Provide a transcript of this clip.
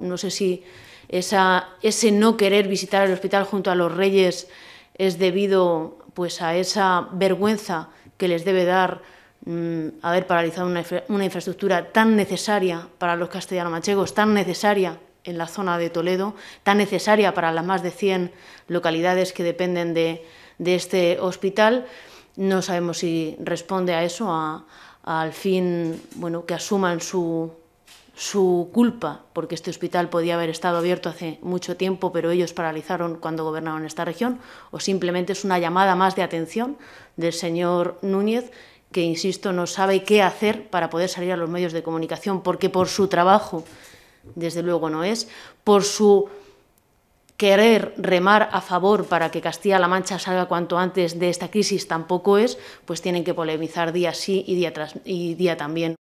No sé si ese no querer visitar el hospital junto a los reyes es debido pues, a esa vergüenza que les debe dar mm, haber paralizado una, infraestructura tan necesaria para los castellano-machegos, tan necesaria en la zona de Toledo, tan necesaria para las más de 100 localidades que dependen de, este hospital. No sabemos si responde a eso, al fin bueno, que asuman su su culpa, porque este hospital podía haber estado abierto hace mucho tiempo, pero ellos paralizaron cuando gobernaron esta región, o simplemente es una llamada más de atención del señor Núñez, que, insisto, no sabe qué hacer para poder salir a los medios de comunicación, porque por su trabajo, desde luego no es, por su querer remar a favor para que Castilla-La Mancha salga cuanto antes de esta crisis tampoco es, pues tienen que polemizar día sí y día, y día también.